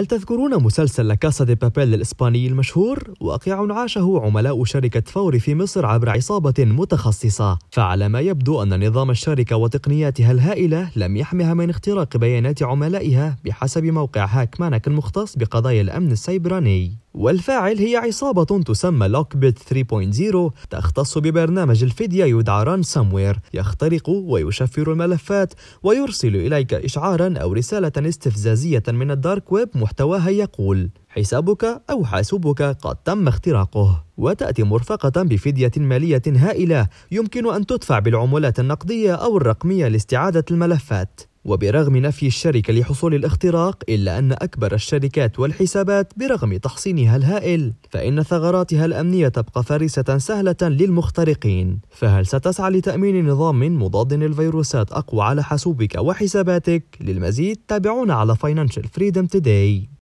هل تذكرون مسلسل لكاسا دي بابيل الإسباني المشهور؟ واقع عاشه عملاء شركة فوري في مصر عبر عصابة متخصصة فعلى ما يبدو أن نظام الشركة وتقنياتها الهائلة لم يحمها من اختراق بيانات عملائها بحسب موقع هاك مانك المختص بقضايا الأمن السيبراني والفاعل هي عصابة تسمى لوكبيت 3.0 تختص ببرنامج الفدية يدعى رانساموير يخترق ويشفر الملفات ويرسل إليك إشعارا أو رسالة استفزازية من الدارك ويب محتواها يقول حسابك أو حاسوبك قد تم اختراقه وتأتي مرفقة بفدية مالية هائلة يمكن أن تدفع بالعملات النقدية أو الرقمية لاستعادة الملفات وبرغم نفي الشركة لحصول الاختراق إلا أن أكبر الشركات والحسابات برغم تحصينها الهائل فإن ثغراتها الأمنية تبقى فارسة سهلة للمخترقين فهل ستسعى لتأمين نظام مضاد للفيروسات أقوى على حاسوبك وحساباتك؟ للمزيد تابعونا على Financial Freedom Today